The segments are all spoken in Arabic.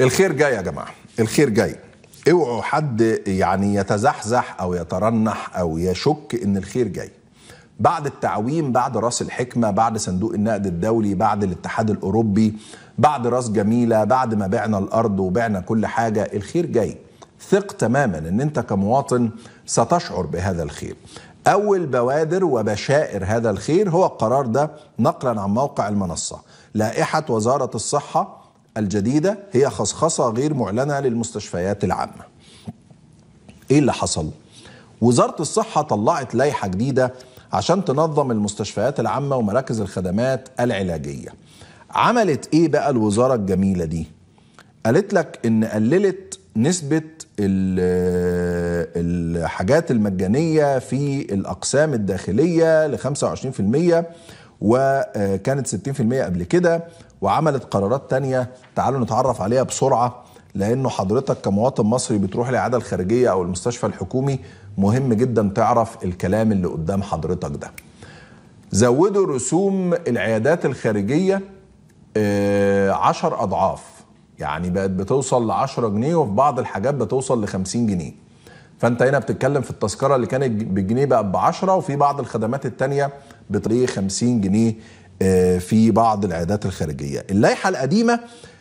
الخير جاي يا جماعه الخير جاي اوعوا حد يعني يتزحزح او يترنح او يشك ان الخير جاي بعد التعويم بعد راس الحكمه بعد صندوق النقد الدولي بعد الاتحاد الاوروبي بعد راس جميله بعد ما بعنا الارض وبعنا كل حاجه الخير جاي ثق تماما ان انت كمواطن ستشعر بهذا الخير اول بوادر وبشائر هذا الخير هو القرار ده نقلا عن موقع المنصه لائحه وزاره الصحه الجديدة هي خصخصة غير معلنة للمستشفيات العامة ايه اللي حصل؟ وزارة الصحة طلعت لائحة جديدة عشان تنظم المستشفيات العامة ومراكز الخدمات العلاجية عملت ايه بقى الوزارة الجميلة دي؟ قالت لك ان قللت نسبة الحاجات المجانية في الأقسام الداخلية في 25% وكانت 60% قبل كده وعملت قرارات تانية تعالوا نتعرف عليها بسرعة لأنه حضرتك كمواطن مصري بتروح العيادة الخارجية أو المستشفى الحكومي مهم جدا تعرف الكلام اللي قدام حضرتك ده زودوا رسوم العيادات الخارجية آه، عشر أضعاف يعني بقت بتوصل ل 10 جنيه وفي بعض الحاجات بتوصل ل 50 جنيه فانت هنا بتتكلم في التذكره اللي كانت بالجنيه بقت ب 10 وفي بعض الخدمات الثانيه ب 50 جنيه آه، في بعض العيادات الخارجيه. اللائحه القديمه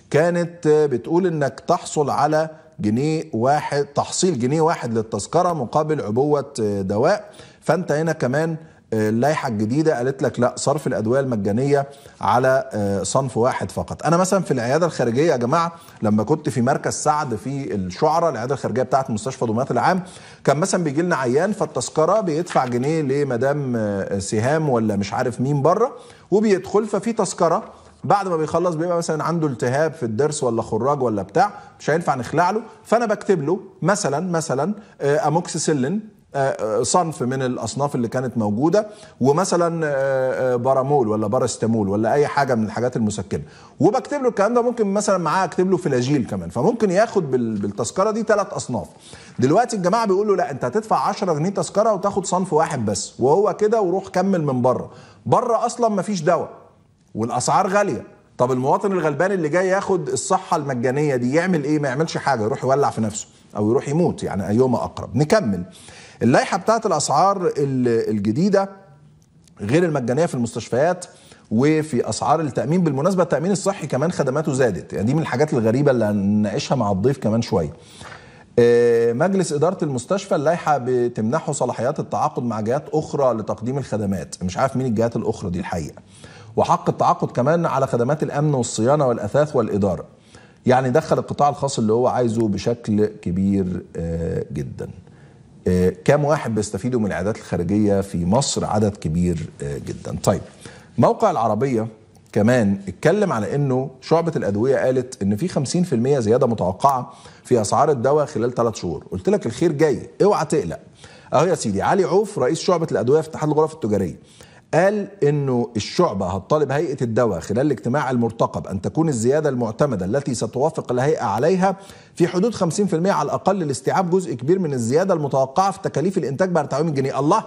كانت آه، بتقول انك تحصل على جنيه واحد تحصيل جنيه واحد للتذكره مقابل عبوه آه، دواء فانت هنا كمان اللائحه الجديده قالت لك لا صرف الادويه المجانيه على آه، صنف واحد فقط انا مثلا في العياده الخارجيه يا جماعه لما كنت في مركز سعد في الشعره العياده الخارجيه بتاعه مستشفى دمياط العام كان مثلا بيجي لنا عيان فالتذكره بيدفع جنيه لمدام آه، سهام ولا مش عارف مين بره وبيدخل ففي تذكره بعد ما بيخلص بيبقى مثلا عنده التهاب في الضرس ولا خراج ولا بتاع مش هينفع نخلع له فانا بكتب له مثلا مثلا آه، اموكسيسيلين صنف من الاصناف اللي كانت موجوده ومثلا آه، آه، بارامول ولا باراستامول ولا اي حاجه من الحاجات المسكنه وبكتب له الكلام ده ممكن مثلا معاه اكتب له فلاجيل كمان فممكن ياخد بالتذكره دي ثلاث اصناف دلوقتي الجماعه بيقولوا لا انت هتدفع 10 جنيه تذكره وتاخد صنف واحد بس وهو كده وروح كمل من بره بره اصلا مفيش دواء والاسعار غاليه طب المواطن الغلبان اللي جاي ياخد الصحة المجانية دي يعمل ايه ما يعملش حاجة يروح يولع في نفسه او يروح يموت يعني ايهما اقرب نكمل اللائحة بتاعت الاسعار الجديدة غير المجانية في المستشفيات وفي اسعار التامين بالمناسبه التامين الصحي كمان خدماته زادت يعني دي من الحاجات الغريبه اللي هنناقشها مع الضيف كمان شويه آه، مجلس إدارة المستشفى اللائحة بتمنحه صلاحيات التعاقد مع جهات أخرى لتقديم الخدمات مش عارف مين الجهات الأخرى دي الحقيقة وحق التعاقد كمان على خدمات الامن والصيانه والاثاث والاداره يعني دخل القطاع الخاص اللي هو عايزه بشكل كبير آه، جدا آه، كم واحد بيستفيدوا من العيادات الخارجيه في مصر عدد كبير آه، جدا طيب موقع العربيه كمان اتكلم على انه شعبة الادوية قالت ان في 50% زيادة متوقعة في اسعار الدواء خلال 3 شهور، قلت لك الخير جاي، اوعى تقلق. اهو يا سيدي علي عوف رئيس شعبة الادوية في اتحاد الغرف التجارية قال انه الشعبه هتطالب هيئه الدواء خلال الاجتماع المرتقب ان تكون الزياده المعتمده التي ستوافق الهيئه عليها في حدود 50% على الاقل لاستيعاب جزء كبير من الزياده المتوقعه في تكاليف الانتاج بعد تعويم الجنيه الله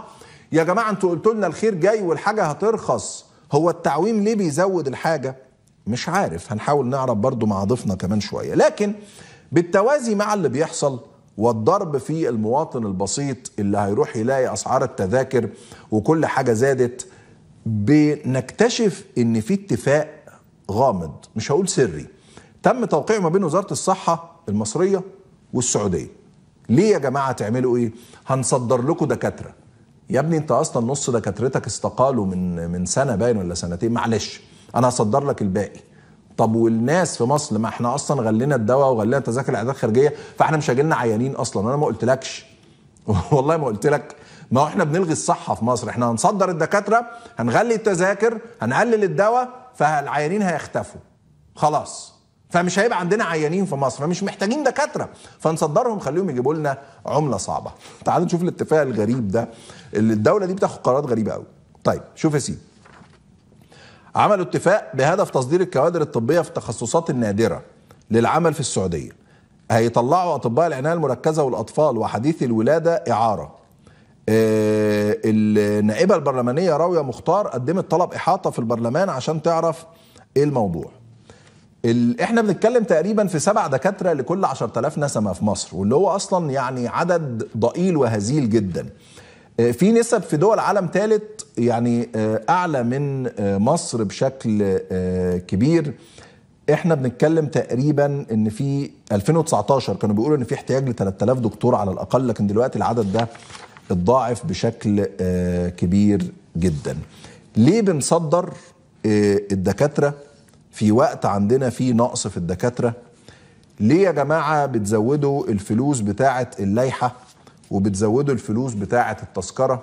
يا جماعه انتوا قلتوا لنا الخير جاي والحاجه هترخص هو التعويم ليه بيزود الحاجه مش عارف هنحاول نعرف برضو مع ضيفنا كمان شويه لكن بالتوازي مع اللي بيحصل والضرب في المواطن البسيط اللي هيروح يلاقي اسعار التذاكر وكل حاجه زادت بنكتشف ان في اتفاق غامض مش هقول سري تم توقيعه ما بين وزاره الصحه المصريه والسعوديه ليه يا جماعه تعملوا ايه هنصدر لكم دكاتره يا ابني انت اصلا نص دكاترتك استقالوا من من سنه باين ولا سنتين معلش انا هصدر لك الباقي طب والناس في مصر ما احنا اصلا غلينا الدواء وغلينا تذاكر العيادات الخارجيه فاحنا مش هاجي لنا عيانين اصلا انا ما قلتلكش والله ما قلت لك ما هو احنا بنلغي الصحه في مصر احنا هنصدر الدكاتره هنغلي التذاكر هنقلل الدواء فالعيانين هيختفوا خلاص فمش هيبقى عندنا عيانين في مصر فمش محتاجين دكاتره فنصدرهم خليهم يجيبوا لنا عمله صعبه تعالوا نشوف الاتفاق الغريب ده اللي الدوله دي بتاخد قرارات غريبه قوي طيب شوف يا سيدي عملوا اتفاق بهدف تصدير الكوادر الطبيه في التخصصات النادره للعمل في السعوديه هيطلعوا اطباء العنايه المركزه والاطفال وحديثي الولاده اعاره آه، النائبه البرلمانيه راويه مختار قدمت طلب احاطه في البرلمان عشان تعرف ايه الموضوع احنا بنتكلم تقريبا في سبع دكاتره لكل 10000 نسمه في مصر واللي هو اصلا يعني عدد ضئيل وهزيل جدا آه، في نسب في دول عالم ثالث يعني آه، اعلى من مصر بشكل كبير احنا بنتكلم تقريبا ان في 2019 كانوا بيقولوا ان في احتياج ل 3000 دكتور على الاقل لكن دلوقتي العدد ده اتضاعف بشكل آه، كبير جدا ليه بنصدر آه، الدكاترة في وقت عندنا فيه نقص في الدكاترة ليه يا جماعة بتزودوا الفلوس بتاعة اللائحة وبتزودوا الفلوس بتاعة التذكرة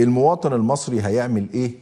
المواطن المصري هيعمل ايه